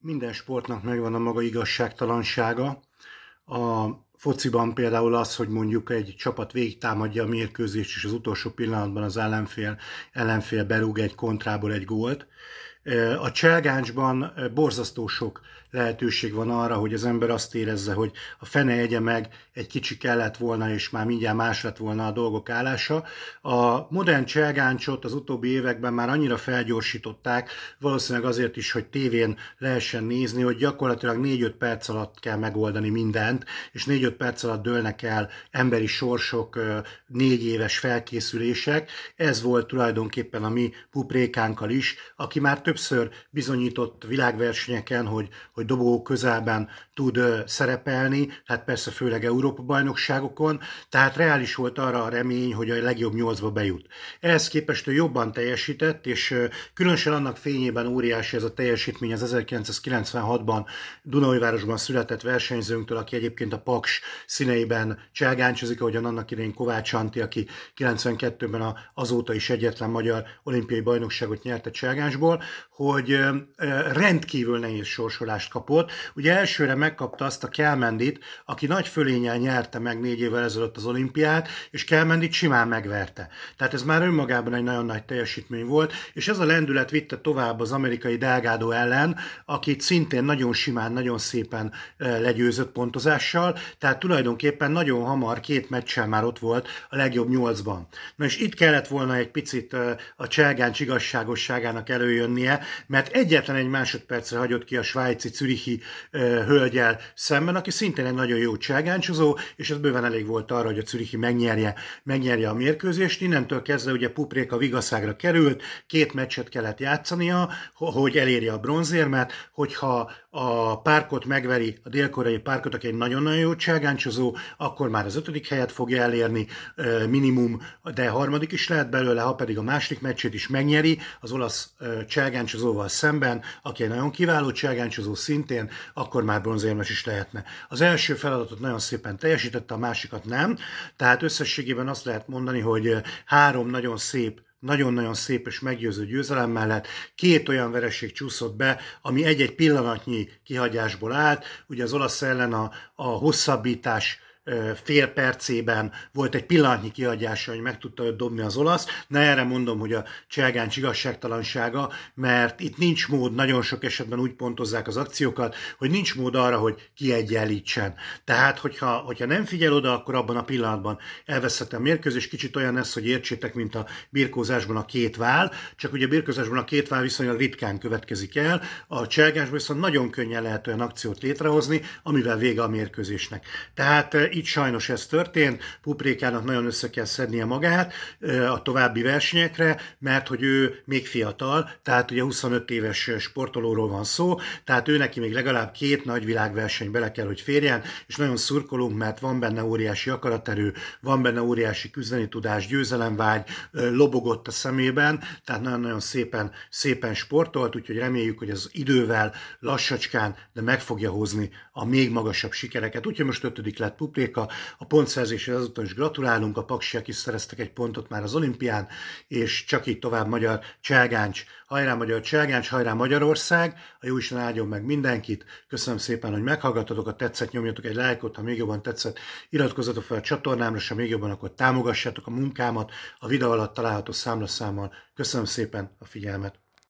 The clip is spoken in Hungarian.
Minden sportnak megvan a maga igazságtalansága. A fociban például az, hogy mondjuk egy csapat végtámadja a mérkőzést, és az utolsó pillanatban az ellenfél, ellenfél berúg egy kontrából egy gólt, Eh, a cselgáncsban eh, borzasztó sok lehetőség van arra, hogy az ember azt érezze, hogy a fene egye meg, egy kicsi kellett volna, és már mindjárt más lett volna a dolgok állása. A modern cselgáncsot az utóbbi években már annyira felgyorsították, valószínűleg azért is, hogy tévén lehessen nézni, hogy gyakorlatilag 4-5 perc alatt kell megoldani mindent, és 4-5 perc alatt dőlnek el emberi sorsok, eh, négy éves felkészülések. Ez volt tulajdonképpen a mi puprékánkkal is, aki már több többször bizonyított világversenyeken, hogy, hogy dobó közelben tud szerepelni, hát persze főleg Európa-bajnokságokon, tehát reális volt arra a remény, hogy a legjobb nyolcba bejut. Ehhez képest ő jobban teljesített, és különösen annak fényében óriási ez a teljesítmény az 1996-ban Dunajvárosban született versenyzőnktől, aki egyébként a Paks színeiben cselgáncsozik, ahogyan annak idején Kovács Anti, aki 92-ben azóta is egyetlen magyar olimpiai bajnokságot nyerte cselgáncsból, hogy rendkívül nehéz sorsolást kapott. Ugye elsőre megkapta azt a Kelmendit, aki nagy fölényel nyerte meg négy évvel ezelőtt az olimpiát, és Kelmendit simán megverte. Tehát ez már önmagában egy nagyon nagy teljesítmény volt, és ez a lendület vitte tovább az amerikai Delgado ellen, akit szintén nagyon simán, nagyon szépen legyőzött pontozással, tehát tulajdonképpen nagyon hamar két meccsel már ott volt a legjobb nyolcban. Na és itt kellett volna egy picit a cselgáncs igazságosságának előjönnie, mert egyetlen egy másodpercre hagyott ki a svájci Zürichi hölgyel szemben, aki szintén egy nagyon jó cságáncsozó, és ez bőven elég volt arra, hogy a Zürichi megnyerje, megnyerje a mérkőzést. Innentől kezdve ugye Puprék a vigaszágra került, két meccset kellett játszania, hogy elérje a bronzérmet, hogyha a párkot megveri, a dél-koreai párkot, aki egy nagyon-nagyon jó cságáncsozó, akkor már az ötödik helyet fogja elérni minimum, de harmadik is lehet belőle, ha pedig a második meccsét is megnyeri, az olasz cságáncsozó cságáncsozóval szemben, aki egy nagyon kiváló cságáncsozó szintén, akkor már bronzérmes is lehetne. Az első feladatot nagyon szépen teljesítette, a másikat nem, tehát összességében azt lehet mondani, hogy eh, három nagyon szép nagyon-nagyon szép és meggyőző győzelem mellett két olyan vereség csúszott be, ami egy-egy pillanatnyi kihagyásból állt. Ugye az olasz ellen a, a hosszabbítás fél percében volt egy pillanatnyi kiadása, hogy meg tudta őt dobni az olasz. Na erre mondom, hogy a Cselgáncs igazságtalansága, mert itt nincs mód, nagyon sok esetben úgy pontozzák az akciókat, hogy nincs mód arra, hogy kiegyenlítsen. Tehát, hogyha, hogyha nem figyel oda, akkor abban a pillanatban elveszett a mérkőzés, kicsit olyan lesz, hogy értsétek, mint a birkózásban a két vál, csak ugye a birkózásban a két vál viszonylag ritkán következik el, a cselgáncsban viszont nagyon könnyen lehet olyan akciót létrehozni, amivel vége a mérkőzésnek. Tehát itt sajnos ez történt, Puprékának nagyon össze kell szednie magát a további versenyekre, mert hogy ő még fiatal, tehát ugye 25 éves sportolóról van szó, tehát ő neki még legalább két nagy világverseny bele kell, hogy férjen, és nagyon szurkolunk, mert van benne óriási akaraterő, van benne óriási küzdeni tudás, győzelemvágy, lobogott a szemében, tehát nagyon-nagyon szépen, szépen sportolt, úgyhogy reméljük, hogy az idővel lassacskán, de meg fogja hozni a még magasabb sikereket. Úgyhogy most ötödik lett Pupré, Norvéka a, a pontszerzéshez azóta is gratulálunk, a paksiak is szereztek egy pontot már az olimpián, és csak így tovább magyar Cselgáncs, hajrá magyar Cselgáncs, hajrá Magyarország, a Jóisten áldjon meg mindenkit, köszönöm szépen, hogy meghallgatotok, a tetszett nyomjatok egy lájkot, ha még jobban tetszett, iratkozzatok fel a csatornámra, ha még jobban, akkor támogassátok a munkámat, a videó alatt található számlaszámmal. Köszönöm szépen a figyelmet!